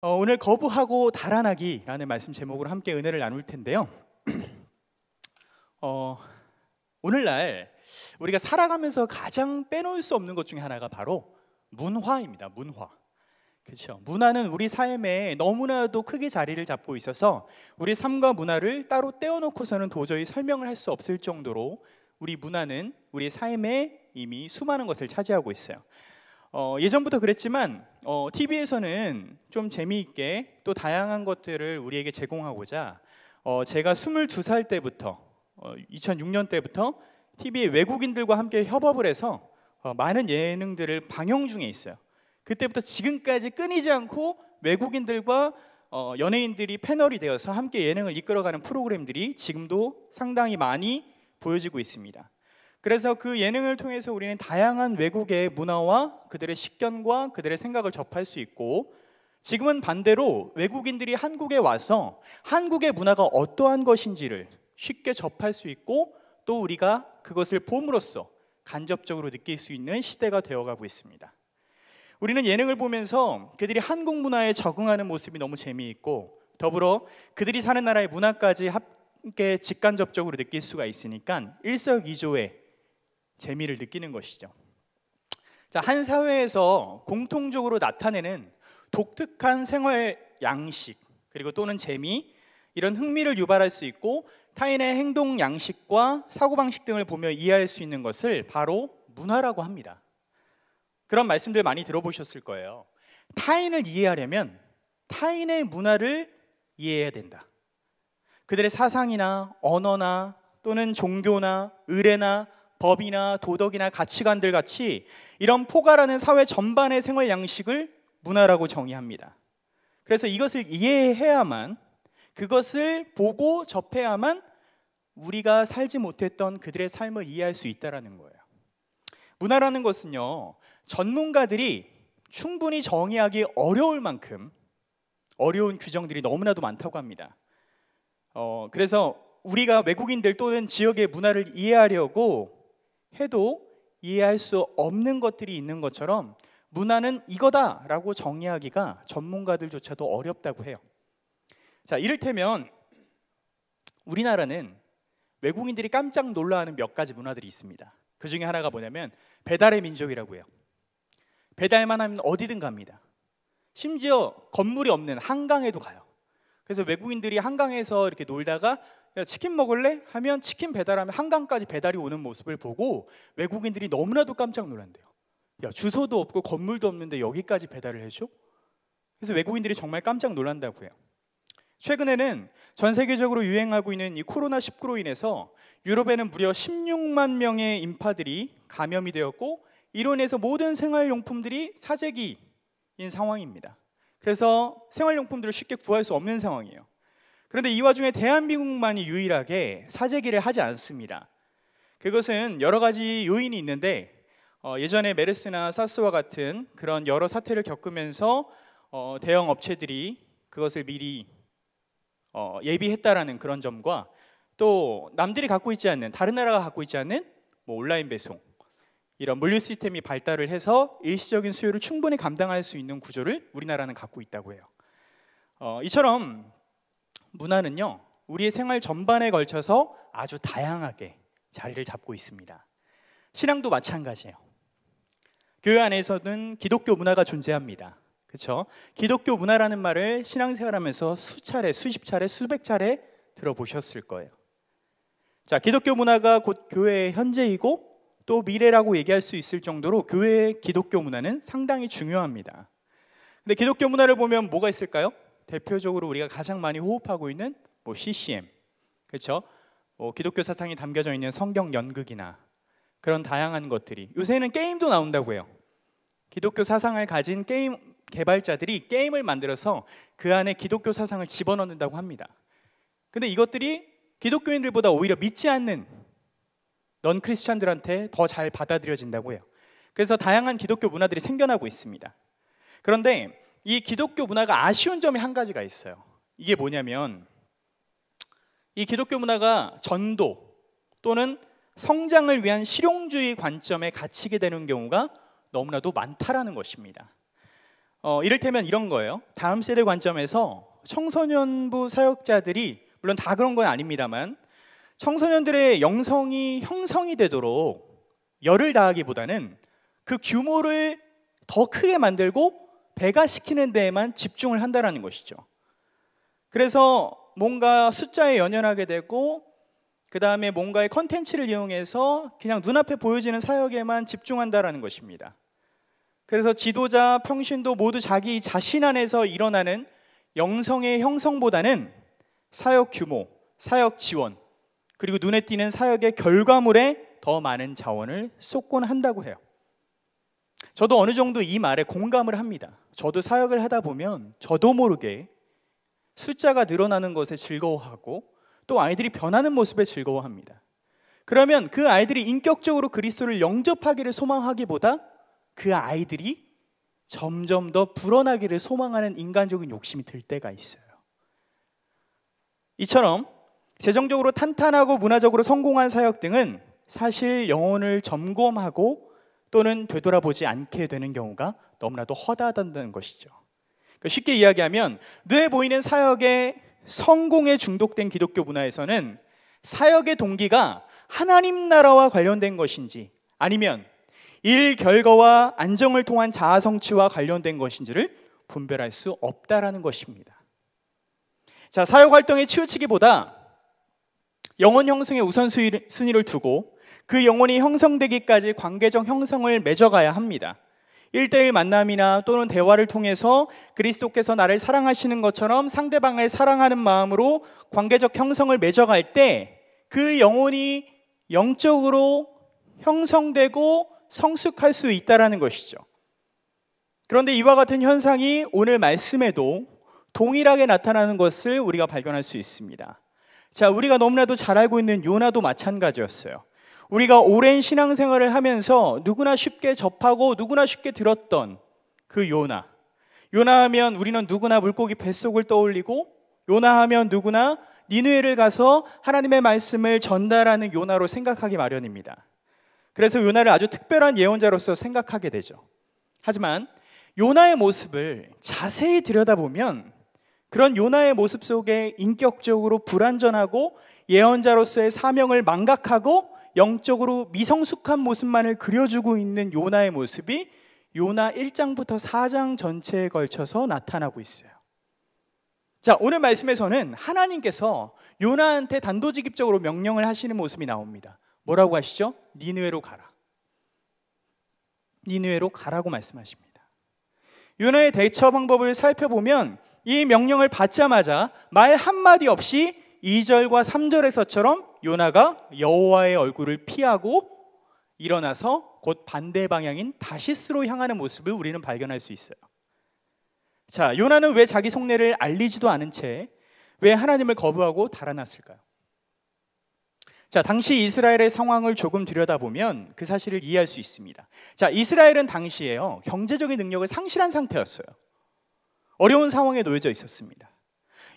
어, 오늘 거부하고 달아나기라는 말씀 제목으로 함께 은혜를 나눌 텐데요. 어, 오늘날 우리가 살아가면서 가장 빼놓을 수 없는 것 중에 하나가 바로 문화입니다. 문화. 그렇죠. 문화는 우리 삶에 너무나도 크게 자리를 잡고 있어서 우리 삶과 문화를 따로 떼어놓고서는 도저히 설명을 할 수 없을 정도로 우리 문화는 우리 삶에 이미 수많은 것을 차지하고 있어요. 어, 예전부터 그랬지만 어, TV에서는 좀 재미있게 또 다양한 것들을 우리에게 제공하고자 어, 제가 22살 때부터 2006년 어, 때부터 TV에 외국인들과 함께 협업을 해서 어, 많은 예능들을 방영 중에 있어요. 그때부터 지금까지 끊이지 않고 외국인들과 어, 연예인들이 패널이 되어서 함께 예능을 이끌어가는 프로그램들이 지금도 상당히 많이 보여지고 있습니다. 그래서 그 예능을 통해서 우리는 다양한 외국의 문화와 그들의 식견과 그들의 생각을 접할 수 있고 지금은 반대로 외국인들이 한국에 와서 한국의 문화가 어떠한 것인지를 쉽게 접할 수 있고 또 우리가 그것을 봄으로써 간접적으로 느낄 수 있는 시대가 되어가고 있습니다. 우리는 예능을 보면서 그들이 한국 문화에 적응하는 모습이 너무 재미있고 더불어 그들이 사는 나라의 문화까지 함께 직간접적으로 느낄 수가 있으니까 일석이조의 재미를 느끼는 것이죠. 자, 한 사회에서 공통적으로 나타내는 독특한 생활 양식 그리고 또는 재미 이런 흥미를 유발할 수 있고 타인의 행동 양식과 사고방식 등을 보며 이해할 수 있는 것을 바로 문화라고 합니다. 그런 말씀들 많이 들어보셨을 거예요. 타인을 이해하려면 타인의 문화를 이해해야 된다. 그들의 사상이나 언어나 또는 종교나 의례나 법이나 도덕이나 가치관들 같이 이런 포괄하는 사회 전반의 생활 양식을 문화라고 정의합니다. 그래서 이것을 이해해야만 그것을 보고 접해야만 우리가 살지 못했던 그들의 삶을 이해할 수 있다라는 거예요. 문화라는 것은요. 전문가들이 충분히 정의하기 어려울 만큼 어려운 규정들이 너무나도 많다고 합니다. 어, 그래서 우리가 외국인들 또는 지역의 문화를 이해하려고 해도 이해할 수 없는 것들이 있는 것처럼 문화는 이거다라고 정의하기가 전문가들조차도 어렵다고 해요. 자, 이를테면 우리나라는 외국인들이 깜짝 놀라하는 몇 가지 문화들이 있습니다. 그 중에 하나가 뭐냐면 배달의 민족이라고 해요. 배달만 하면 어디든 갑니다. 심지어 건물이 없는 한강에도 가요. 그래서 외국인들이 한강에서 이렇게 놀다가 치킨 먹을래? 하면 치킨 배달하면 한강까지 배달이 오는 모습을 보고 외국인들이 너무나도 깜짝 놀란대요. 야, 주소도 없고 건물도 없는데 여기까지 배달을 해줘? 그래서 외국인들이 정말 깜짝 놀란다고요. 최근에는 전 세계적으로 유행하고 있는 이 코로나19로 인해서 유럽에는 무려 16만 명의 인파들이 감염이 되었고 이로 인해서 모든 생활용품들이 사재기인 상황입니다. 그래서 생활용품들을 쉽게 구할 수 없는 상황이에요. 그런데 이 와중에 대한민국만이 유일하게 사재기를 하지 않습니다. 그것은 여러 가지 요인이 있는데 어, 예전에 메르스나 사스와 같은 그런 여러 사태를 겪으면서 어, 대형 업체들이 그것을 미리 어, 예비했다라는 그런 점과 또 남들이 갖고 있지 않는 다른 나라가 갖고 있지 않는 뭐 온라인 배송 이런 물류 시스템이 발달을 해서 일시적인 수요를 충분히 감당할 수 있는 구조를 우리나라는 갖고 있다고 해요. 어, 이처럼 문화는요, 우리의 생활 전반에 걸쳐서 아주 다양하게 자리를 잡고 있습니다. 신앙도 마찬가지예요. 교회 안에서는 기독교 문화가 존재합니다. 그렇죠? 기독교 문화라는 말을 신앙생활하면서 수차례, 수십 차례, 수백 차례 들어보셨을 거예요. 자, 기독교 문화가 곧 교회의 현재이고 또 미래라고 얘기할 수 있을 정도로 교회의 기독교 문화는 상당히 중요합니다. 근데 기독교 문화를 보면 뭐가 있을까요? 대표적으로 우리가 가장 많이 호흡하고 있는 뭐 CCM, 그렇죠? 뭐 기독교 사상이 담겨져 있는 성경 연극이나 그런 다양한 것들이 요새는 게임도 나온다고 해요. 기독교 사상을 가진 게임 개발자들이 게임을 만들어서 그 안에 기독교 사상을 집어넣는다고 합니다. 근데 이것들이 기독교인들보다 오히려 믿지 않는 넌 크리스찬들한테 더 잘 받아들여진다고 해요. 그래서 다양한 기독교 문화들이 생겨나고 있습니다. 그런데 이 기독교 문화가 아쉬운 점이 한 가지가 있어요. 이게 뭐냐면 이 기독교 문화가 전도 또는 성장을 위한 실용주의 관점에 갇히게 되는 경우가 너무나도 많다라는 것입니다. 어, 이를테면 이런 거예요. 다음 세대 관점에서 청소년부 사역자들이 물론 다 그런 건 아닙니다만 청소년들의 영성이 형성이 되도록 열을 다하기보다는 그 규모를 더 크게 만들고 배가시키는 데에만 집중을 한다라는 것이죠. 그래서 뭔가 숫자에 연연하게 되고 그 다음에 뭔가의 컨텐츠를 이용해서 그냥 눈앞에 보여지는 사역에만 집중한다라는 것입니다. 그래서 지도자, 평신도 모두 자기 자신 안에서 일어나는 영성의 형성보다는 사역 규모, 사역 지원, 그리고 눈에 띄는 사역의 결과물에 더 많은 자원을 쏟곤 한다고 해요. 저도 어느 정도 이 말에 공감을 합니다. 저도 사역을 하다 보면 저도 모르게 숫자가 늘어나는 것에 즐거워하고 또 아이들이 변하는 모습에 즐거워합니다. 그러면 그 아이들이 인격적으로 그리스도를 영접하기를 소망하기보다 그 아이들이 점점 더 불어나기를 소망하는 인간적인 욕심이 들 때가 있어요. 이처럼 재정적으로 탄탄하고 문화적으로 성공한 사역 등은 사실 영혼을 점검하고 또는 되돌아보지 않게 되는 경우가 너무나도 허다하다는 것이죠. 그러니까 쉽게 이야기하면 눈에 보이는 사역의 성공에 중독된 기독교 문화에서는 사역의 동기가 하나님 나라와 관련된 것인지 아니면 일 결과와 안정을 통한 자아 성취와 관련된 것인지를 분별할 수 없다라는 것입니다. 자, 사역 활동에 치우치기보다 영혼 형성의 우선순위를 두고 그 영혼이 형성되기까지 관계적 형성을 맺어가야 합니다. 1대1 만남이나 또는 대화를 통해서 그리스도께서 나를 사랑하시는 것처럼 상대방을 사랑하는 마음으로 관계적 형성을 맺어갈 때 그 영혼이 영적으로 형성되고 성숙할 수있다는 것이죠. 그런데 이와 같은 현상이 오늘 말씀에도 동일하게 나타나는 것을 우리가 발견할 수 있습니다. 자, 우리가 너무나도 잘 알고 있는 요나도 마찬가지였어요. 우리가 오랜 신앙생활을 하면서 누구나 쉽게 접하고 누구나 쉽게 들었던 그 요나. 요나 하면 우리는 누구나 물고기 뱃속을 떠올리고 요나 하면 누구나 니누에를 가서 하나님의 말씀을 전달하는 요나로 생각하기 마련입니다. 그래서 요나를 아주 특별한 예언자로서 생각하게 되죠. 하지만 요나의 모습을 자세히 들여다보면 그런 요나의 모습 속에 인격적으로 불완전하고 예언자로서의 사명을 망각하고 영적으로 미성숙한 모습만을 그려주고 있는 요나의 모습이 요나 1장부터 4장 전체에 걸쳐서 나타나고 있어요. 자, 오늘 말씀에서는 하나님께서 요나한테 단도직입적으로 명령을 하시는 모습이 나옵니다. 뭐라고 하시죠? 니느웨로 가라. 니느웨로 가라고 말씀하십니다. 요나의 대처 방법을 살펴보면 이 명령을 받자마자 말 한마디 없이 2절과 3절에서처럼 요나가 여호와의 얼굴을 피하고 일어나서 곧 반대 방향인 다시스로 향하는 모습을 우리는 발견할 수 있어요. 자, 요나는 왜 자기 속내를 알리지도 않은 채 왜 하나님을 거부하고 달아났을까요? 자, 당시 이스라엘의 상황을 조금 들여다보면 그 사실을 이해할 수 있습니다. 자, 이스라엘은 당시에요. 경제적인 능력을 상실한 상태였어요. 어려운 상황에 놓여져 있었습니다.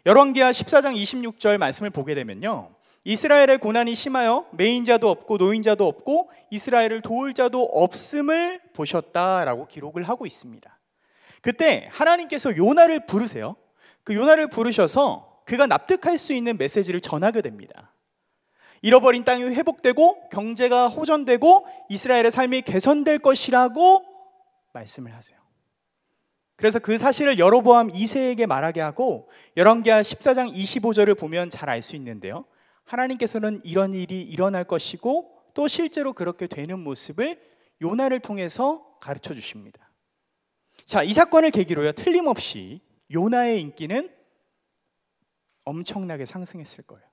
열왕기하 14장 26절 말씀을 보게 되면요. 이스라엘의 고난이 심하여 메인자도 없고 노인자도 없고 이스라엘을 도울 자도 없음을 보셨다라고 기록을 하고 있습니다. 그때 하나님께서 요나를 부르세요. 그 요나를 부르셔서 그가 납득할 수 있는 메시지를 전하게 됩니다. 잃어버린 땅이 회복되고 경제가 호전되고 이스라엘의 삶이 개선될 것이라고 말씀을 하세요. 그래서 그 사실을 여로보암 2세에게 말하게 하고 열왕기하 14장 25절을 보면 잘 알 수 있는데요. 하나님께서는 이런 일이 일어날 것이고 또 실제로 그렇게 되는 모습을 요나를 통해서 가르쳐 주십니다. 자, 이 사건을 계기로요. 틀림없이 요나의 인기는 엄청나게 상승했을 거예요.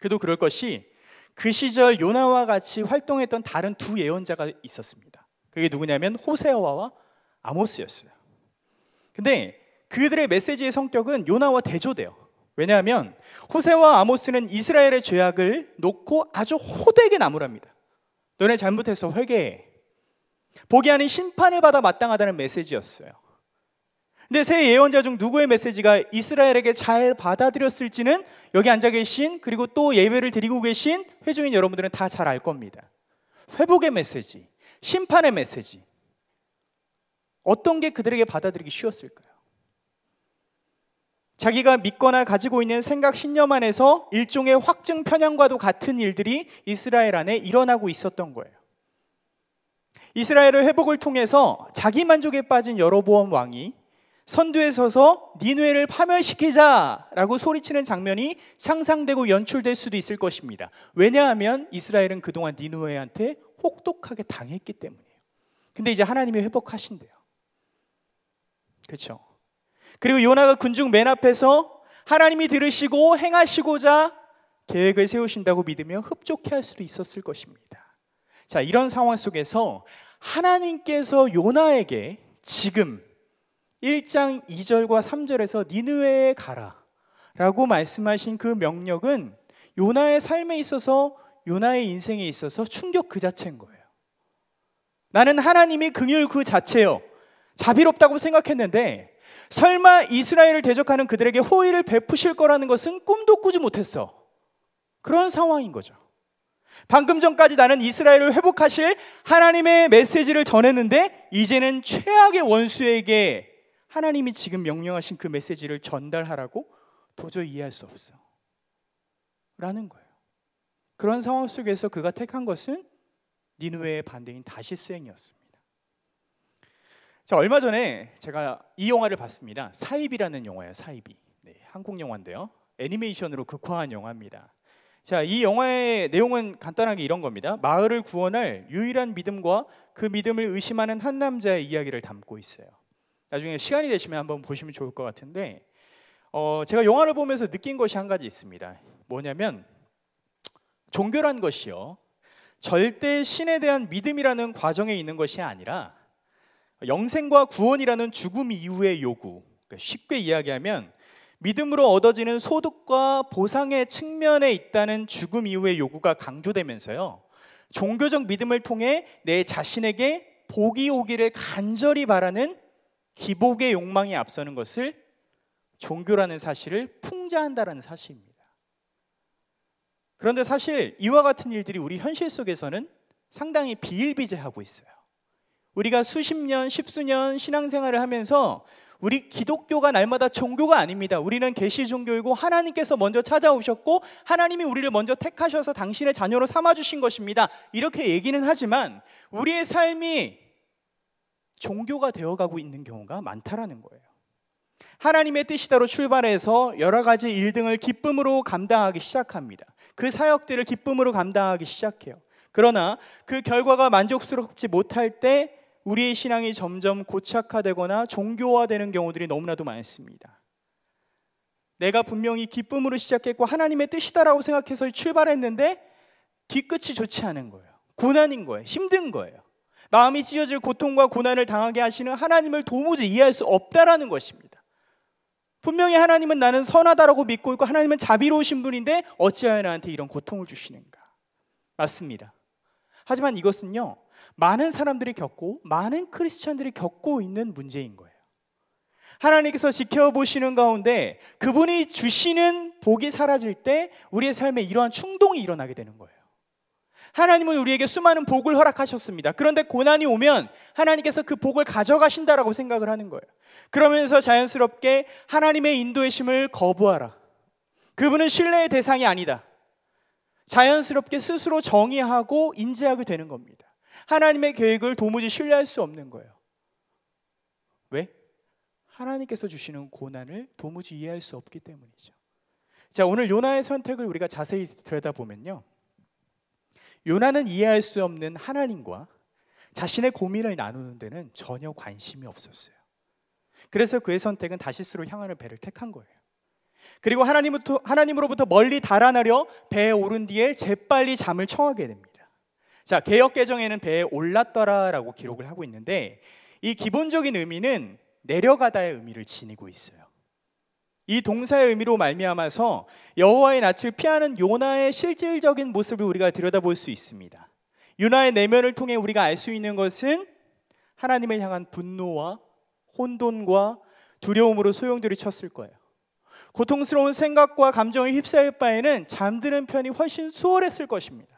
그도 그럴 것이 그 시절 요나와 같이 활동했던 다른 두 예언자가 있었습니다. 그게 누구냐면 호세아와 아모스였어요. 근데 그들의 메시지의 성격은 요나와 대조돼요. 왜냐하면 호세와 아모스는 이스라엘의 죄악을 놓고 아주 호되게 나무랍니다. 너네 잘못해서 회개해. 보기 아닌 심판을 받아 마땅하다는 메시지였어요. 근데 새 예언자 중 누구의 메시지가 이스라엘에게 잘 받아들였을지는 여기 앉아 계신 그리고 또 예배를 드리고 계신 회중인 여러분들은 다 잘 알 겁니다. 회복의 메시지, 심판의 메시지, 어떤 게 그들에게 받아들이기 쉬웠을까요? 자기가 믿거나 가지고 있는 생각 신념 안에서 일종의 확증 편향과도 같은 일들이 이스라엘 안에 일어나고 있었던 거예요. 이스라엘의 회복을 통해서 자기 만족에 빠진 여로보암 왕이 선두에 서서 니누에를 파멸시키자라고 소리치는 장면이 상상되고 연출될 수도 있을 것입니다. 왜냐하면 이스라엘은 그동안 니누에한테 혹독하게 당했기 때문이에요. 근데 이제 하나님이 회복하신대요. 그렇죠? 그리고 요나가 군중 맨 앞에서 하나님이 들으시고 행하시고자 계획을 세우신다고 믿으며 흡족해할 수도 있었을 것입니다. 자, 이런 상황 속에서 하나님께서 요나에게 지금 1장 2절과 3절에서 니느웨에 가라라고 말씀하신 그 명령은 요나의 삶에 있어서 요나의 인생에 있어서 충격 그 자체인 거예요. 나는 하나님의 긍휼 그 자체요. 자비롭다고 생각했는데 설마 이스라엘을 대적하는 그들에게 호의를 베푸실 거라는 것은 꿈도 꾸지 못했어. 그런 상황인 거죠. 방금 전까지 나는 이스라엘을 회복하실 하나님의 메시지를 전했는데 이제는 최악의 원수에게 하나님이 지금 명령하신 그 메시지를 전달하라고 도저히 이해할 수 없어. 라는 거예요. 그런 상황 속에서 그가 택한 것은 니누의 반대인 다시스행이었습니다. 자, 얼마 전에 제가 이 영화를 봤습니다. 사이비라는 영화예요. 사이비. 네, 한국 영화인데요. 애니메이션으로 극화한 영화입니다. 자, 이 영화의 내용은 간단하게 이런 겁니다. 마을을 구원할 유일한 믿음과 그 믿음을 의심하는 한 남자의 이야기를 담고 있어요. 나중에 시간이 되시면 한번 보시면 좋을 것 같은데, 어, 제가 영화를 보면서 느낀 것이 한 가지 있습니다. 뭐냐면 종교란 것이요. 절대 신에 대한 믿음이라는 과정에 있는 것이 아니라 영생과 구원이라는 죽음 이후의 요구. 그러니까 쉽게 이야기하면 믿음으로 얻어지는 소득과 보상의 측면에 있다는 죽음 이후의 요구가 강조되면서요. 종교적 믿음을 통해 내 자신에게 복이 오기를 간절히 바라는 기복의 욕망이 앞서는 것을 종교라는 사실을 풍자한다라는 사실입니다. 그런데 사실 이와 같은 일들이 우리 현실 속에서는 상당히 비일비재하고 있어요. 우리가 수십 년, 십수년 신앙생활을 하면서 우리 기독교가 날마다 종교가 아닙니다. 우리는 계시 종교이고 하나님께서 먼저 찾아오셨고 하나님이 우리를 먼저 택하셔서 당신의 자녀로 삼아 주신 것입니다. 이렇게 얘기는 하지만 우리의 삶이 종교가 되어 가고 있는 경우가 많다라는 거예요. 하나님의 뜻이다로 출발해서 여러 가지 일 등을 기쁨으로 감당하기 시작합니다. 그 사역들을 기쁨으로 감당하기 시작해요. 그러나 그 결과가 만족스럽지 못할 때 우리의 신앙이 점점 고착화되거나 종교화되는 경우들이 너무나도 많습니다. 내가 분명히 기쁨으로 시작했고 하나님의 뜻이다라고 생각해서 출발했는데 뒤끝이 좋지 않은 거예요. 고난인 거예요. 힘든 거예요. 마음이 찢어질 고통과 고난을 당하게 하시는 하나님을 도무지 이해할 수 없다라는 것입니다. 분명히 하나님은 나는 선하다라고 믿고 있고 하나님은 자비로우신 분인데 어찌하여 나한테 이런 고통을 주시는가? 맞습니다. 하지만 이것은요. 많은 사람들이 겪고 많은 크리스천들이 겪고 있는 문제인 거예요. 하나님께서 지켜보시는 가운데 그분이 주시는 복이 사라질 때 우리의 삶에 이러한 충동이 일어나게 되는 거예요. 하나님은 우리에게 수많은 복을 허락하셨습니다. 그런데 고난이 오면 하나님께서 그 복을 가져가신다라고 생각을 하는 거예요. 그러면서 자연스럽게 하나님의 인도의 심을 거부하라. 그분은 신뢰의 대상이 아니다. 자연스럽게 스스로 정의하고 인지하게 되는 겁니다. 하나님의 계획을 도무지 신뢰할 수 없는 거예요. 왜? 하나님께서 주시는 고난을 도무지 이해할 수 없기 때문이죠. 자, 오늘 요나의 선택을 우리가 자세히 들여다보면요. 요나는 이해할 수 없는 하나님과 자신의 고민을 나누는 데는 전혀 관심이 없었어요. 그래서 그의 선택은 다시스로 향하는 배를 택한 거예요. 그리고 하나님부터, 하나님으로부터 멀리 달아나려 배에 오른 뒤에 재빨리 잠을 청하게 됩니다. 자, 개혁 개정에는 배에 올랐더라라고 기록을 하고 있는데 이 기본적인 의미는 내려가다의 의미를 지니고 있어요. 이 동사의 의미로 말미암아서 여호와의 낯을 피하는 요나의 실질적인 모습을 우리가 들여다볼 수 있습니다. 요나의 내면을 통해 우리가 알 수 있는 것은 하나님을 향한 분노와 혼돈과 두려움으로 소용돌이쳤을 거예요. 고통스러운 생각과 감정에 휩싸일 바에는 잠드는 편이 훨씬 수월했을 것입니다.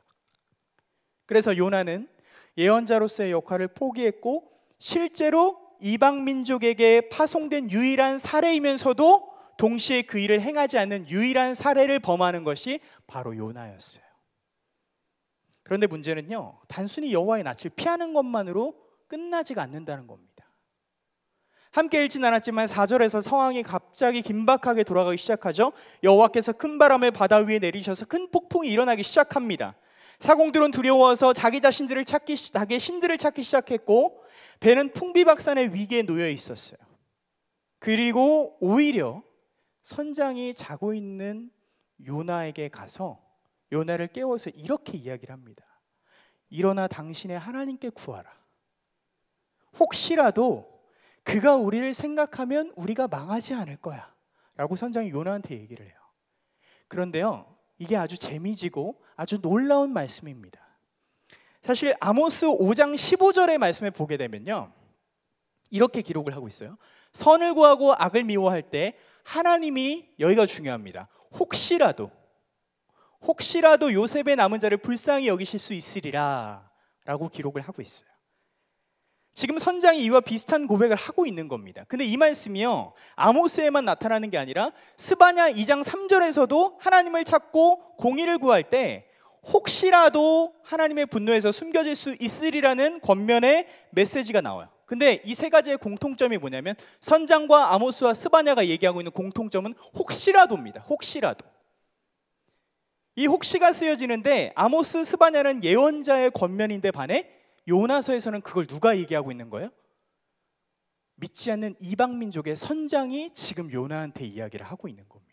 그래서 요나는 예언자로서의 역할을 포기했고 실제로 이방 민족에게 파송된 유일한 사례이면서도 동시에 그 일을 행하지 않는 유일한 사례를 범하는 것이 바로 요나였어요. 그런데 문제는요. 단순히 여호와의 낯을 피하는 것만으로 끝나지가 않는다는 겁니다. 함께 읽진 않았지만 4절에서 상황이 갑자기 긴박하게 돌아가기 시작하죠. 여호와께서 큰 바람을 바다 위에 내리셔서 큰 폭풍이 일어나기 시작합니다. 사공들은 두려워서 자기 자신들을 찾기 자기 신들을 찾기 시작했고 배는 풍비박산의 위기에 놓여 있었어요. 그리고 오히려 선장이 자고 있는 요나에게 가서 요나를 깨워서 이렇게 이야기를 합니다. 일어나 당신의 하나님께 구하라. 혹시라도 그가 우리를 생각하면 우리가 망하지 않을 거야. 라고 선장이 요나한테 얘기를 해요. 그런데요, 이게 아주 재미지고 아주 놀라운 말씀입니다. 사실 아모스 5장 15절의 말씀에 보게 되면요. 이렇게 기록을 하고 있어요. 선을 구하고 악을 미워할 때 하나님이 여기가 중요합니다. 혹시라도 혹시라도 요셉의 남은 자를 불쌍히 여기실 수 있으리라라고 기록을 하고 있어요. 지금 선장이 이와 비슷한 고백을 하고 있는 겁니다. 근데 이 말씀이요. 아모스에만 나타나는 게 아니라 스바냐 2장 3절에서도 하나님을 찾고 공의를 구할 때 혹시라도 하나님의 분노에서 숨겨질 수 있으리라는 권면의 메시지가 나와요. 근데 이 세 가지의 공통점이 뭐냐면 선장과 아모스와 스바냐가 얘기하고 있는 공통점은 혹시라도입니다. 혹시라도. 이 혹시가 쓰여지는데 아모스 스바냐는 예언자의 권면인데 반해 요나서에서는 그걸 누가 얘기하고 있는 거예요? 믿지 않는 이방 민족의 선장이 지금 요나한테 이야기를 하고 있는 겁니다.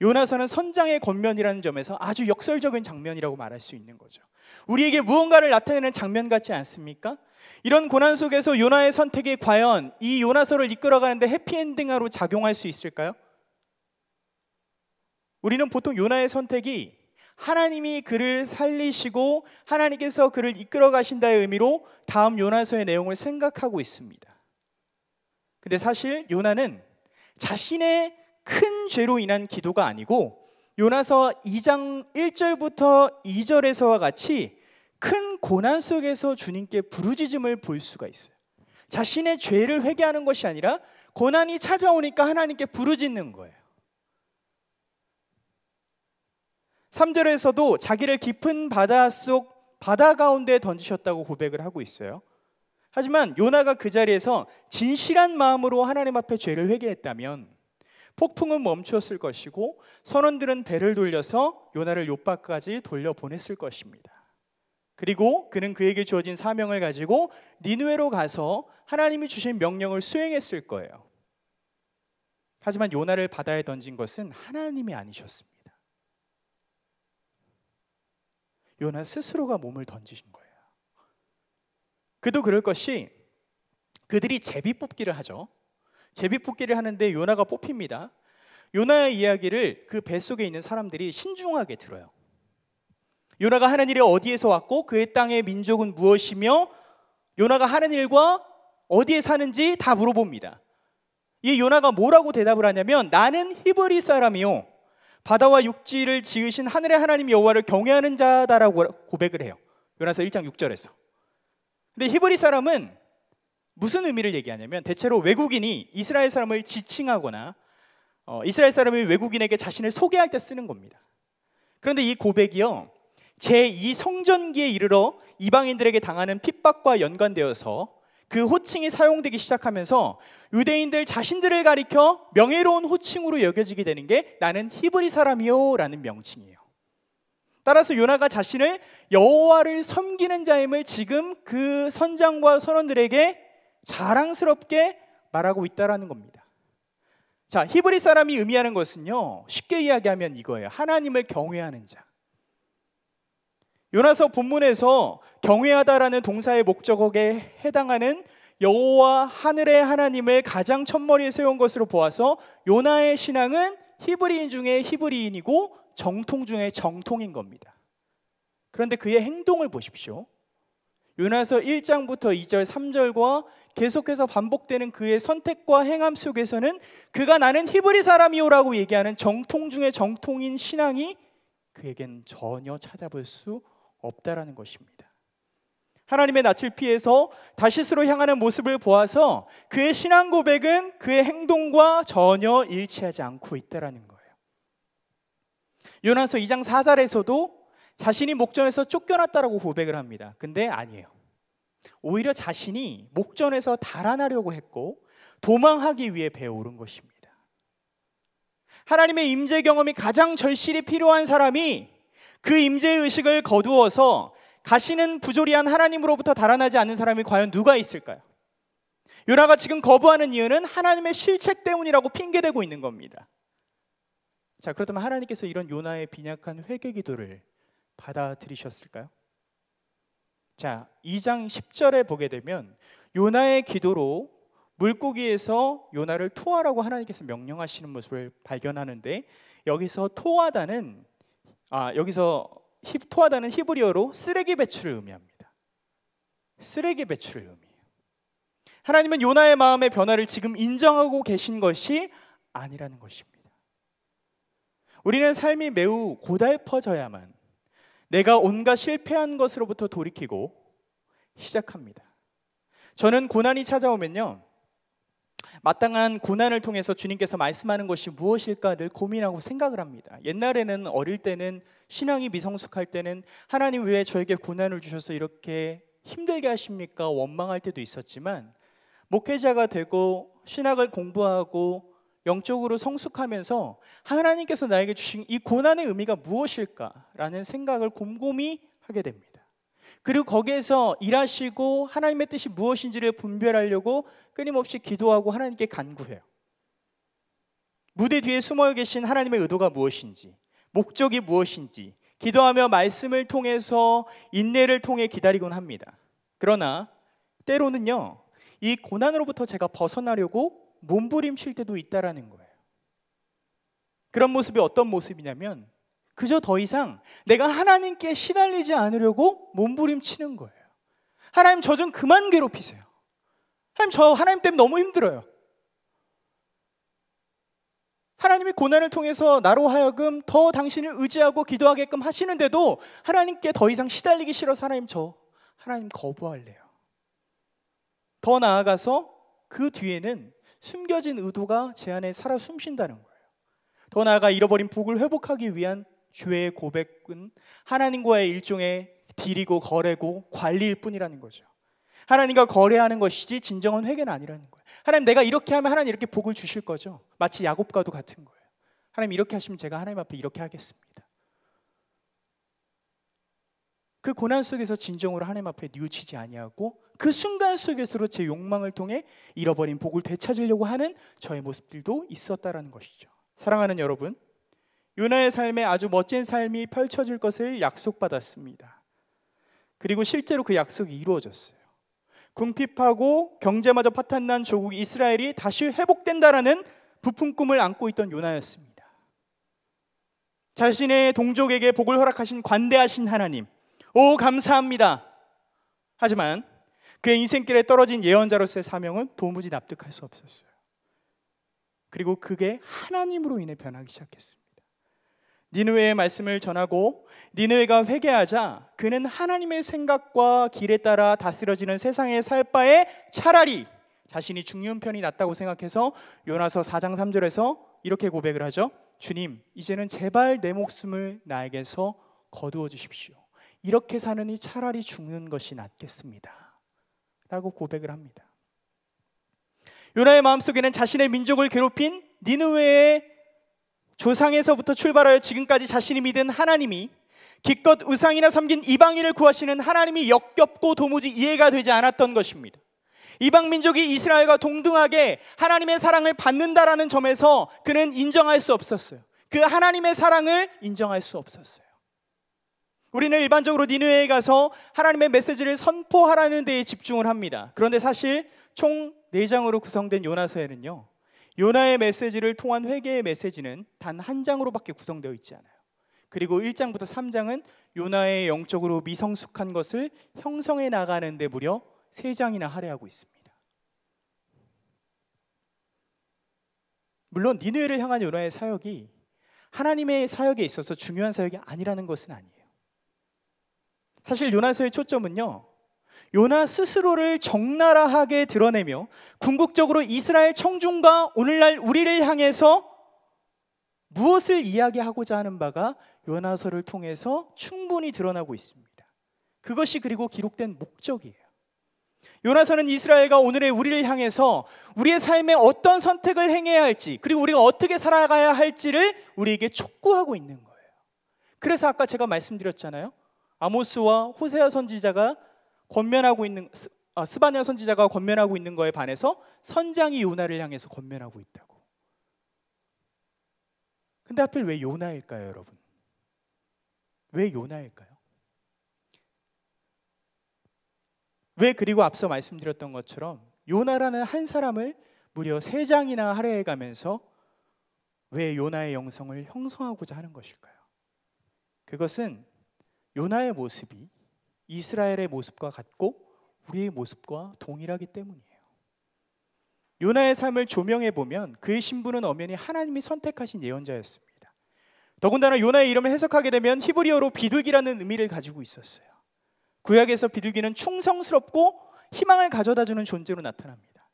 요나서는 선장의 겉면이라는 점에서 아주 역설적인 장면이라고 말할 수 있는 거죠. 우리에게 무언가를 나타내는 장면 같지 않습니까? 이런 고난 속에서 요나의 선택이 과연 이 요나서를 이끌어가는데 해피엔딩으로 작용할 수 있을까요? 우리는 보통 요나의 선택이 하나님이 그를 살리시고 하나님께서 그를 이끌어 가신다의 의미로 다음 요나서의 내용을 생각하고 있습니다. 근데 사실 요나는 자신의 큰 죄로 인한 기도가 아니고 요나서 2장 1절부터 2절에서와 같이 큰 고난 속에서 주님께 부르짖음을 볼 수가 있어요. 자신의 죄를 회개하는 것이 아니라 고난이 찾아오니까 하나님께 부르짖는 거예요. 3절에서도 자기를 깊은 바다 속 바다 가운데 던지셨다고 고백을 하고 있어요. 하지만 요나가 그 자리에서 진실한 마음으로 하나님 앞에 죄를 회개했다면 폭풍은 멈추었을 것이고 선원들은 배를 돌려서 요나를 요바까지 돌려보냈을 것입니다. 그리고 그는 그에게 주어진 사명을 가지고 니누에로 가서 하나님이 주신 명령을 수행했을 거예요. 하지만 요나를 바다에 던진 것은 하나님이 아니셨습니다. 요나 스스로가 몸을 던지신 거예요. 그도 그럴 것이 그들이 제비 뽑기를 하죠. 제비 뽑기를 하는데 요나가 뽑힙니다. 요나의 이야기를 그 뱃속에 있는 사람들이 신중하게 들어요. 요나가 하는 일이 어디에서 왔고 그의 땅의 민족은 무엇이며 요나가 하는 일과 어디에 사는지 다 물어봅니다. 이 요나가 뭐라고 대답을 하냐면 나는 히브리 사람이요. 바다와 육지를 지으신 하늘의 하나님 여호와를 경외하는 자다라고 고백을 해요. 요나서 1장 6절에서. 근데 히브리 사람은 무슨 의미를 얘기하냐면 대체로 외국인이 이스라엘 사람을 지칭하거나 어, 이스라엘 사람이 외국인에게 자신을 소개할 때 쓰는 겁니다. 그런데 이 고백이요. 제2성전기에 이르러 이방인들에게 당하는 핍박과 연관되어서 그 호칭이 사용되기 시작하면서 유대인들 자신들을 가리켜 명예로운 호칭으로 여겨지게 되는 게 나는 히브리 사람이요라는 명칭이에요. 따라서 요나가 자신을 여호와를 섬기는 자임을 지금 그 선장과 선원들에게 자랑스럽게 말하고 있다라는 겁니다. 자, 히브리 사람이 의미하는 것은요. 쉽게 이야기하면 이거예요. 하나님을 경외하는 자. 요나서 본문에서 경외하다라는 동사의 목적어에 해당하는 여호와 하늘의 하나님을 가장 첫머리에 세운 것으로 보아서 요나의 신앙은 히브리인 중에 히브리인이고 정통 중에 정통인 겁니다. 그런데 그의 행동을 보십시오. 요나서 1장부터 2절, 3절과 계속해서 반복되는 그의 선택과 행함 속에서는 그가 나는 히브리 사람이오라고 얘기하는 정통 중에 정통인 신앙이 그에겐 전혀 찾아볼 수 없습니다. 없다라는 것입니다. 하나님의 낯을 피해서 다시스로 향하는 모습을 보아서 그의 신앙 고백은 그의 행동과 전혀 일치하지 않고 있다라는 거예요. 요나서 2장 4절에서도 자신이 목전에서 쫓겨났다라고 고백을 합니다. 근데 아니에요. 오히려 자신이 목전에서 달아나려고 했고 도망하기 위해 배오른 것입니다. 하나님의 임재 경험이 가장 절실히 필요한 사람이 그 임재의 의식을 거두어서 가시는 부조리한 하나님으로부터 달아나지 않는 사람이 과연 누가 있을까요? 요나가 지금 거부하는 이유는 하나님의 실책 때문이라고 핑계대고 있는 겁니다. 자, 그렇다면 하나님께서 이런 요나의 빈약한 회개 기도를 받아들이셨을까요? 자, 2장 10절에 보게 되면 요나의 기도로 물고기에서 요나를 토하라고 하나님께서 명령하시는 모습을 발견하는데 여기서 토하다는 아, 여기서 힙, 토하다는 히브리어로 쓰레기 배출을 의미합니다. 쓰레기 배출을 의미해요. 하나님은 요나의 마음의 변화를 지금 인정하고 계신 것이 아니라는 것입니다. 우리는 삶이 매우 고달퍼져야만 내가 온갖 실패한 것으로부터 돌이키고 시작합니다. 저는 고난이 찾아오면요. 마땅한 고난을 통해서 주님께서 말씀하는 것이 무엇일까 늘 고민하고 생각을 합니다. 옛날에는 어릴 때는 신앙이 미성숙할 때는 하나님 왜 저에게 고난을 주셔서 이렇게 힘들게 하십니까? 원망할 때도 있었지만 목회자가 되고 신학을 공부하고 영적으로 성숙하면서 하나님께서 나에게 주신 이 고난의 의미가 무엇일까라는 생각을 곰곰이 하게 됩니다. 그리고 거기에서 일하시고 하나님의 뜻이 무엇인지를 분별하려고 끊임없이 기도하고 하나님께 간구해요. 무대 뒤에 숨어 계신 하나님의 의도가 무엇인지, 목적이 무엇인지, 기도하며 말씀을 통해서 인내를 통해 기다리곤 합니다. 그러나 때로는요, 이 고난으로부터 제가 벗어나려고 몸부림칠 때도 있다라는 거예요. 그런 모습이 어떤 모습이냐면 그저 더 이상 내가 하나님께 시달리지 않으려고 몸부림치는 거예요. 하나님 저 좀 그만 괴롭히세요. 하나님 저 하나님 때문에 너무 힘들어요. 하나님이 고난을 통해서 나로 하여금 더 당신을 의지하고 기도하게끔 하시는데도 하나님께 더 이상 시달리기 싫어서 하나님 저 하나님 거부할래요. 더 나아가서 그 뒤에는 숨겨진 의도가 제 안에 살아 숨쉰다는 거예요. 더 나아가 잃어버린 복을 회복하기 위한 죄의 고백은 하나님과의 일종의 딜이고 거래고 관리일 뿐이라는 거죠. 하나님과 거래하는 것이지 진정한 회개는 아니라는 거예요. 하나님 내가 이렇게 하면 하나님 이렇게 복을 주실 거죠. 마치 야곱과도 같은 거예요. 하나님 이렇게 하시면 제가 하나님 앞에 이렇게 하겠습니다. 그 고난 속에서 진정으로 하나님 앞에 뉘우치지 아니하고 그 순간 속에서로 제 욕망을 통해 잃어버린 복을 되찾으려고 하는 저의 모습들도 있었다라는 것이죠. 사랑하는 여러분, 요나의 삶에 아주 멋진 삶이 펼쳐질 것을 약속받았습니다. 그리고 실제로 그 약속이 이루어졌어요. 궁핍하고 경제마저 파탄난 조국 이스라엘이 다시 회복된다라는 부푼 꿈을 안고 있던 요나였습니다. 자신의 동족에게 복을 허락하신 관대하신 하나님, 오 감사합니다. 하지만 그의 인생길에 떨어진 예언자로서의 사명은 도무지 납득할 수 없었어요. 그리고 그게 하나님으로 인해 변하기 시작했습니다. 니누에의 말씀을 전하고 니누에가 회개하자 그는 하나님의 생각과 길에 따라 다스려지는 세상에 살 바에 차라리 자신이 중요한 편이 낫다고 생각해서 요나서 4장 3절에서 이렇게 고백을 하죠. 주님, 이제는 제발 내 목숨을 나에게서 거두어 주십시오. 이렇게 사느니 차라리 죽는 것이 낫겠습니다. 라고 고백을 합니다. 요나의 마음속에는 자신의 민족을 괴롭힌 니누웨의 조상에서부터 출발하여 지금까지 자신이 믿은 하나님이 기껏 우상이나 섬긴 이방인을 구하시는 하나님이 역겹고 도무지 이해가 되지 않았던 것입니다. 이방 민족이 이스라엘과 동등하게 하나님의 사랑을 받는다라는 점에서 그는 인정할 수 없었어요. 그 하나님의 사랑을 인정할 수 없었어요. 우리는 일반적으로 니느웨에 가서 하나님의 메시지를 선포하라는 데에 집중을 합니다. 그런데 사실 총 4장으로 구성된 요나서에는요. 요나의 메시지를 통한 회개의 메시지는 단 한 장으로밖에 구성되어 있지 않아요. 그리고 1장부터 3장은 요나의 영적으로 미성숙한 것을 형성해 나가는데 무려 3장이나 할애하고 있습니다. 물론 니느웨를 향한 요나의 사역이 하나님의 사역에 있어서 중요한 사역이 아니라는 것은 아니에요. 사실 요나서의 초점은요. 요나 스스로를 적나라하게 드러내며 궁극적으로 이스라엘 청중과 오늘날 우리를 향해서 무엇을 이야기하고자 하는 바가 요나서를 통해서 충분히 드러나고 있습니다. 그것이 그리고 기록된 목적이에요. 요나서는 이스라엘과 오늘의 우리를 향해서 우리의 삶에 어떤 선택을 행해야 할지, 그리고 우리가 어떻게 살아가야 할지를 우리에게 촉구하고 있는 거예요. 그래서 아까 제가 말씀드렸잖아요. 아모스와 호세아 선지자가 권면하고 있는 아, 스바냐 선지자가 권면하고 있는 거에 반해서 선장이 요나를 향해서 권면하고 있다고. 근데 하필 왜 요나일까요, 여러분? 왜 요나일까요? 왜 그리고 앞서 말씀드렸던 것처럼 요나라는 한 사람을 무려 세 장이나 할애해 가면서 왜 요나의 영성을 형성하고자 하는 것일까요? 그것은 요나의 모습이 이스라엘의 모습과 같고 우리의 모습과 동일하기 때문이에요. 요나의 삶을 조명해 보면 그의 신분은 엄연히 하나님이 선택하신 예언자였습니다. 더군다나 요나의 이름을 해석하게 되면 히브리어로 비둘기라는 의미를 가지고 있었어요. 구약에서 비둘기는 충성스럽고 희망을 가져다 주는 존재로 나타납니다.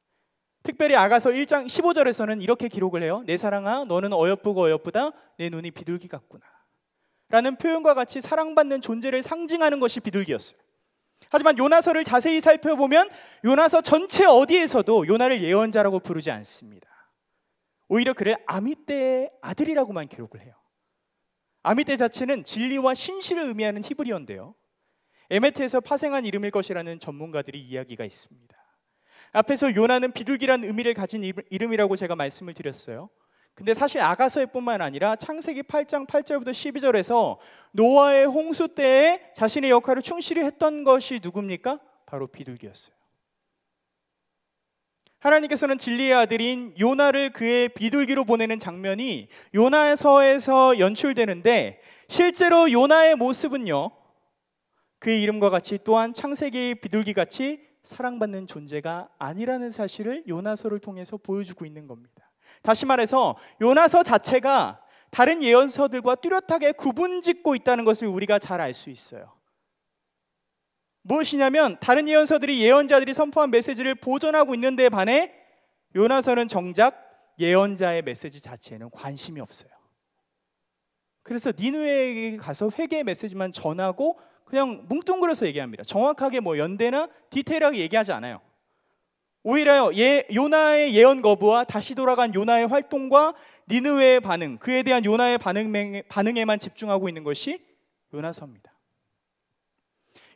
특별히 아가서 1장 15절에서는 이렇게 기록을 해요. 내 사랑아 너는 어여쁘고 어여쁘다 내 눈이 비둘기 같구나. 라는 표현과 같이 사랑받는 존재를 상징하는 것이 비둘기였어요. 하지만 요나서를 자세히 살펴보면 요나서 전체 어디에서도 요나를 예언자라고 부르지 않습니다. 오히려 그를 아미떼의 아들이라고만 기록을 해요. 아미떼 자체는 진리와 신실을 의미하는 히브리어인데요. 에메트에서 파생한 이름일 것이라는 전문가들이 이야기가 있습니다. 앞에서 요나는 비둘기란 의미를 가진 이름이라고 제가 말씀을 드렸어요. 근데 사실 아가서에뿐만 아니라 창세기 8장 8절부터 12절에서 노아의 홍수 때에 자신의 역할을 충실히 했던 것이 누굽니까? 바로 비둘기였어요. 하나님께서는 진리의 아들인 요나를 그의 비둘기로 보내는 장면이 요나서에서 연출되는데 실제로 요나의 모습은요. 그의 이름과 같이 또한 창세기 비둘기 같이 사랑받는 존재가 아니라는 사실을 요나서를 통해서 보여주고 있는 겁니다. 다시 말해서 요나서 자체가 다른 예언서들과 뚜렷하게 구분짓고 있다는 것을 우리가 잘 알 수 있어요. 무엇이냐면 다른 예언서들이 예언자들이 선포한 메시지를 보존하고 있는데 반해 요나서는 정작 예언자의 메시지 자체에는 관심이 없어요. 그래서 니누에게 가서 회개의 메시지만 전하고 그냥 뭉뚱그려서 얘기합니다. 정확하게 뭐 연대나 디테일하게 얘기하지 않아요. 오히려 예, 요나의 예언 거부와 다시 돌아간 요나의 활동과 니느웨의 반응, 그에 대한 요나의 반응에, 반응에만 집중하고 있는 것이 요나서입니다.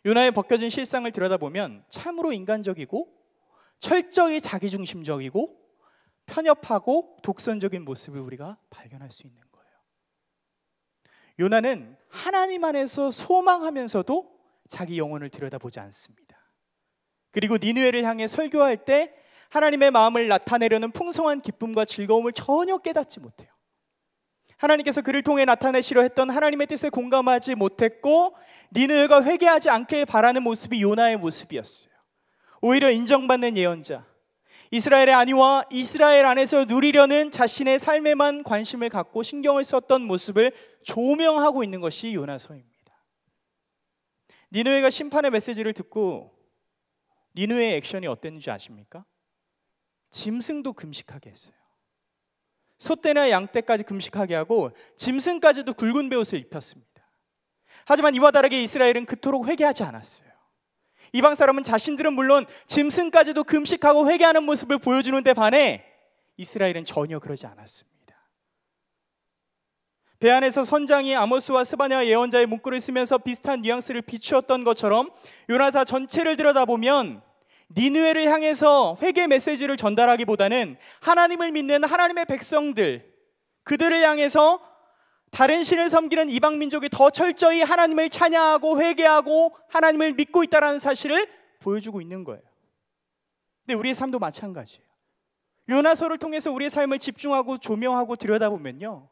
요나의 벗겨진 실상을 들여다보면 참으로 인간적이고 철저히 자기중심적이고 편협하고 독선적인 모습을 우리가 발견할 수 있는 거예요. 요나는 하나님 안에서 소망하면서도 자기 영혼을 들여다보지 않습니다. 그리고 니누에를 향해 설교할 때 하나님의 마음을 나타내려는 풍성한 기쁨과 즐거움을 전혀 깨닫지 못해요. 하나님께서 그를 통해 나타내시려 했던 하나님의 뜻에 공감하지 못했고 니누에가 회개하지 않길 바라는 모습이 요나의 모습이었어요. 오히려 인정받는 예언자 이스라엘의 안위와 이스라엘 안에서 누리려는 자신의 삶에만 관심을 갖고 신경을 썼던 모습을 조명하고 있는 것이 요나서입니다. 니누에가 심판의 메시지를 듣고 니누의 액션이 어땠는지 아십니까? 짐승도 금식하게 했어요. 소떼나 양떼까지 금식하게 하고 짐승까지도 굵은 배옷을 입혔습니다. 하지만 이와 다르게 이스라엘은 그토록 회개하지 않았어요. 이방 사람은 자신들은 물론 짐승까지도 금식하고 회개하는 모습을 보여주는데 반해 이스라엘은 전혀 그러지 않았습니다. 배 안에서 선장이 아모스와 스바냐 예언자의 문구를 쓰면서 비슷한 뉘앙스를 비추었던 것처럼 요나사 전체를 들여다보면 니누에를 향해서 회개 메시지를 전달하기보다는 하나님을 믿는 하나님의 백성들 그들을 향해서 다른 신을 섬기는 이방 민족이 더 철저히 하나님을 찬양하고 회개하고 하나님을 믿고 있다라는 사실을 보여주고 있는 거예요. 근데 우리의 삶도 마찬가지예요. 요나서를 통해서 우리의 삶을 집중하고 조명하고 들여다보면요.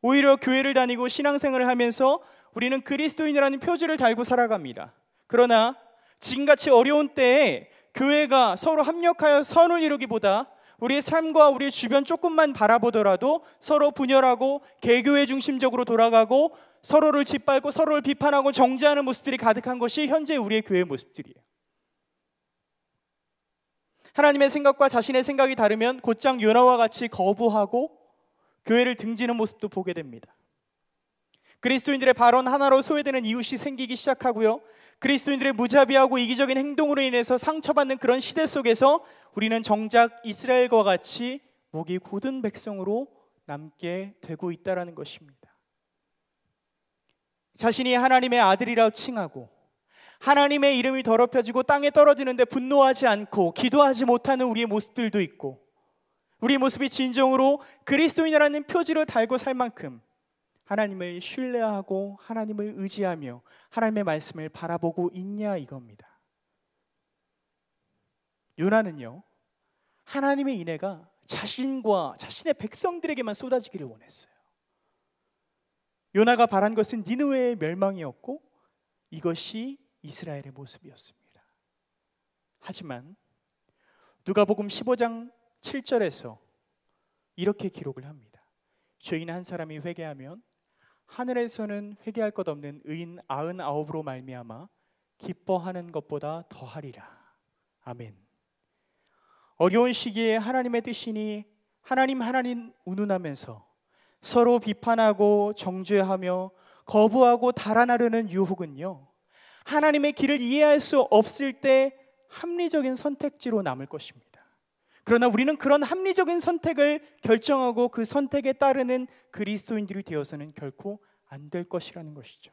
오히려 교회를 다니고 신앙생활을 하면서 우리는 그리스도인이라는 표지를 달고 살아갑니다. 그러나 지금같이 어려운 때에 교회가 서로 합력하여 선을 이루기보다 우리의 삶과 우리의 주변 조금만 바라보더라도 서로 분열하고 개교회 중심적으로 돌아가고 서로를 짓밟고 서로를 비판하고 정죄하는 모습들이 가득한 것이 현재 우리의 교회 모습들이에요. 하나님의 생각과 자신의 생각이 다르면 곧장 요나와 같이 거부하고 교회를 등지는 모습도 보게 됩니다. 그리스도인들의 발언 하나로 소외되는 이웃이 생기기 시작하고요. 그리스도인들의 무자비하고 이기적인 행동으로 인해서 상처받는 그런 시대 속에서 우리는 정작 이스라엘과 같이 목이 고든 백성으로 남게 되고 있다라는 것입니다. 자신이 하나님의 아들이라 칭하고 하나님의 이름이 더럽혀지고 땅에 떨어지는데 분노하지 않고 기도하지 못하는 우리의 모습들도 있고 우리 모습이 진정으로 그리스도인이라는 표지를 달고 살 만큼 하나님을 신뢰하고 하나님을 의지하며 하나님의 말씀을 바라보고 있냐 이겁니다. 요나는요. 하나님의 인애가 자신과 자신의 백성들에게만 쏟아지기를 원했어요. 요나가 바란 것은 니느웨의 멸망이었고 이것이 이스라엘의 모습이었습니다. 하지만 누가복음 15장 7절에서 이렇게 기록을 합니다. 죄인 한 사람이 회개하면 하늘에서는 회개할 것 없는 의인 아흔아홉으로 말미암아 기뻐하는 것보다 더하리라. 아멘. 어려운 시기에 하나님의 뜻이니 하나님 하나님 운운하면서 서로 비판하고 정죄하며 거부하고 달아나려는 유혹은요. 하나님의 길을 이해할 수 없을 때 합리적인 선택지로 남을 것입니다. 그러나 우리는 그런 합리적인 선택을 결정하고 그 선택에 따르는 그리스도인들이 되어서는 결코 안 될 것이라는 것이죠.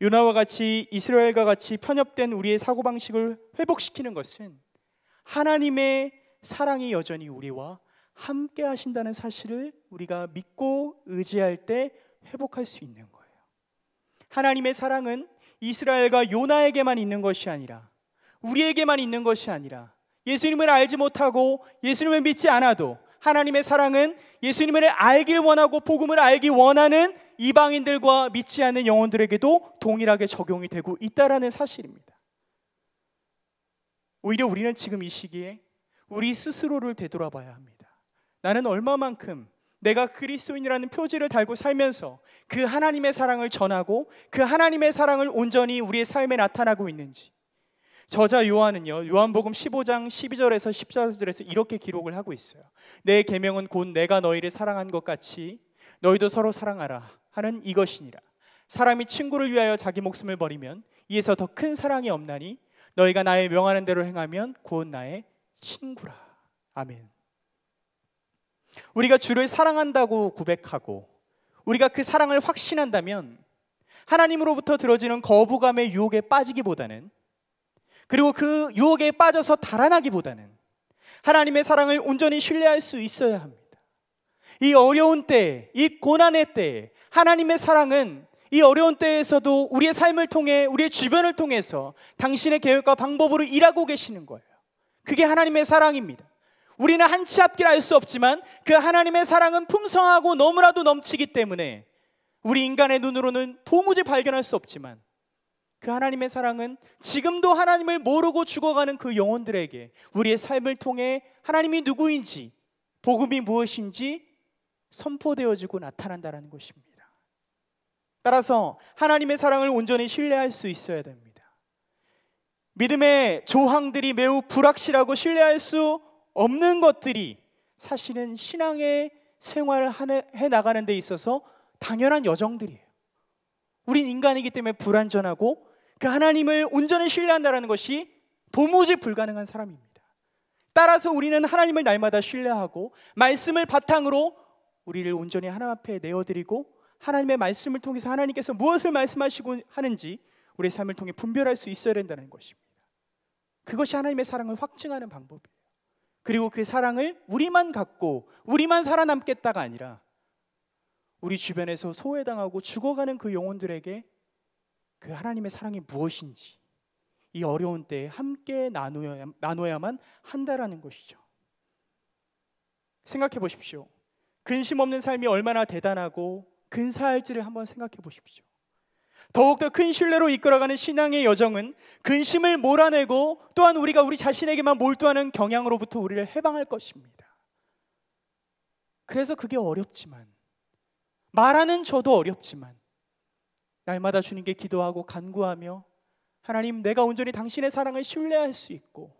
요나와 같이 이스라엘과 같이 편협된 우리의 사고방식을 회복시키는 것은 하나님의 사랑이 여전히 우리와 함께 하신다는 사실을 우리가 믿고 의지할 때 회복할 수 있는 거예요. 하나님의 사랑은 이스라엘과 요나에게만 있는 것이 아니라 우리에게만 있는 것이 아니라 예수님을 알지 못하고 예수님을 믿지 않아도 하나님의 사랑은 예수님을 알길 원하고 복음을 알기 원하는 이방인들과 믿지 않는 영혼들에게도 동일하게 적용이 되고 있다라는 사실입니다. 오히려 우리는 지금 이 시기에 우리 스스로를 되돌아봐야 합니다. 나는 얼마만큼 내가 그리스도인이라는 표지를 달고 살면서 그 하나님의 사랑을 전하고 그 하나님의 사랑을 온전히 우리의 삶에 나타나고 있는지 저자 요한은요. 요한복음 15장 12절에서 14절에서 이렇게 기록을 하고 있어요. 내 계명은 곧 내가 너희를 사랑한 것 같이 너희도 서로 사랑하라 하는 이것이니라. 사람이 친구를 위하여 자기 목숨을 버리면 이에서 더 큰 사랑이 없나니 너희가 나의 명하는 대로 행하면 곧 나의 친구라. 아멘. 우리가 주를 사랑한다고 고백하고 우리가 그 사랑을 확신한다면 하나님으로부터 들어지는 거부감의 유혹에 빠지기보다는 그리고 그 유혹에 빠져서 달아나기보다는 하나님의 사랑을 온전히 신뢰할 수 있어야 합니다. 이 어려운 때, 이 고난의 때, 하나님의 사랑은 이 어려운 때에서도 우리의 삶을 통해, 우리의 주변을 통해서 당신의 계획과 방법으로 일하고 계시는 거예요. 그게 하나님의 사랑입니다. 우리는 한치 앞길 알 수 없지만 그 하나님의 사랑은 풍성하고 너무나도 넘치기 때문에 우리 인간의 눈으로는 도무지 발견할 수 없지만 그 하나님의 사랑은 지금도 하나님을 모르고 죽어가는 그 영혼들에게 우리의 삶을 통해 하나님이 누구인지 복음이 무엇인지 선포되어지고 나타난다는 것입니다. 따라서 하나님의 사랑을 온전히 신뢰할 수 있어야 됩니다. 믿음의 조항들이 매우 불확실하고 신뢰할 수 없는 것들이 사실은 신앙의 생활을 해 나가는 데 있어서 당연한 여정들이에요. 우린 인간이기 때문에 불완전하고 그 하나님을 온전히 신뢰한다라는 것이 도무지 불가능한 사람입니다. 따라서 우리는 하나님을 날마다 신뢰하고 말씀을 바탕으로 우리를 온전히 하나님 앞에 내어드리고 하나님의 말씀을 통해서 하나님께서 무엇을 말씀하시고 하는지 우리의 삶을 통해 분별할 수 있어야 된다는 것입니다. 그것이 하나님의 사랑을 확증하는 방법이에요. 그리고 그 사랑을 우리만 갖고 우리만 살아남겠다가 아니라 우리 주변에서 소외당하고 죽어가는 그 영혼들에게 그 하나님의 사랑이 무엇인지 이 어려운 때에 함께 나누어야, 나눠야만 한다라는 것이죠. 생각해 보십시오. 근심 없는 삶이 얼마나 대단하고 근사할지를 한번 생각해 보십시오. 더욱더 큰 신뢰로 이끌어가는 신앙의 여정은 근심을 몰아내고 또한 우리가 우리 자신에게만 몰두하는 경향으로부터 우리를 해방할 것입니다. 그래서 그게 어렵지만 말하는 저도 어렵지만 날마다 주님께 기도하고 간구하며 하나님 내가 온전히 당신의 사랑을 신뢰할 수 있고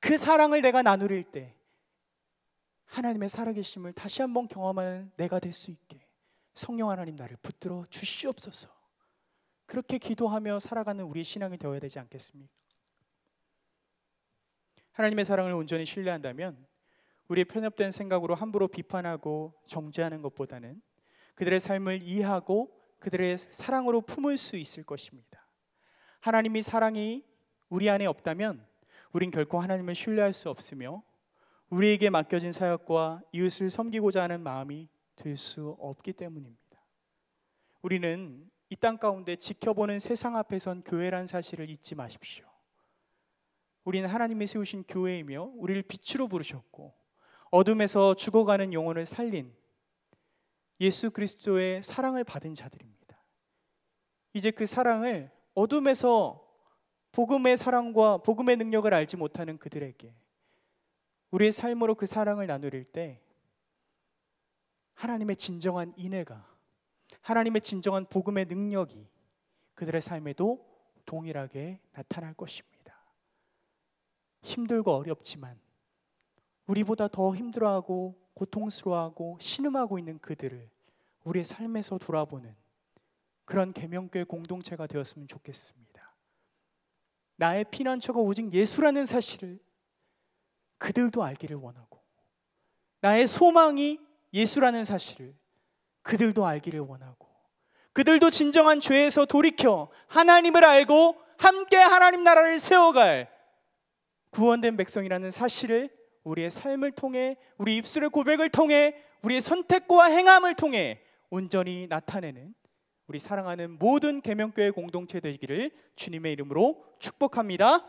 그 사랑을 내가 나누릴 때 하나님의 살아계심을 다시 한번 경험하는 내가 될 수 있게 성령 하나님 나를 붙들어 주시옵소서. 그렇게 기도하며 살아가는 우리의 신앙이 되어야 되지 않겠습니까? 하나님의 사랑을 온전히 신뢰한다면 우리의 편협된 생각으로 함부로 비판하고 정죄하는 것보다는 그들의 삶을 이해하고 그들의 사랑으로 품을 수 있을 것입니다. 하나님이 사랑이 우리 안에 없다면 우린 결코 하나님을 신뢰할 수 없으며 우리에게 맡겨진 사역과 이웃을 섬기고자 하는 마음이 들 수 없기 때문입니다. 우리는 이 땅 가운데 지켜보는 세상 앞에선 교회란 사실을 잊지 마십시오. 우리는 하나님이 세우신 교회이며 우리를 빛으로 부르셨고 어둠에서 죽어가는 영혼을 살린 예수 그리스도의 사랑을 받은 자들입니다. 이제 그 사랑을 어둠에서 복음의 사랑과 복음의 능력을 알지 못하는 그들에게 우리의 삶으로 그 사랑을 나누릴 때 하나님의 진정한 인애가 하나님의 진정한 복음의 능력이 그들의 삶에도 동일하게 나타날 것입니다. 힘들고 어렵지만 우리보다 더 힘들어하고 고통스러워하고 신음하고 있는 그들을 우리의 삶에서 돌아보는 그런 계명교회 공동체가 되었으면 좋겠습니다. 나의 피난처가 오직 예수라는 사실을 그들도 알기를 원하고 나의 소망이 예수라는 사실을 그들도 알기를 원하고 그들도 진정한 죄에서 돌이켜 하나님을 알고 함께 하나님 나라를 세워갈 구원된 백성이라는 사실을 우리의 삶을 통해 우리 입술의 고백을 통해 우리의 선택과 행함을 통해 온전히 나타내는 우리 사랑하는 모든 계명교회 공동체 되기를 주님의 이름으로 축복합니다.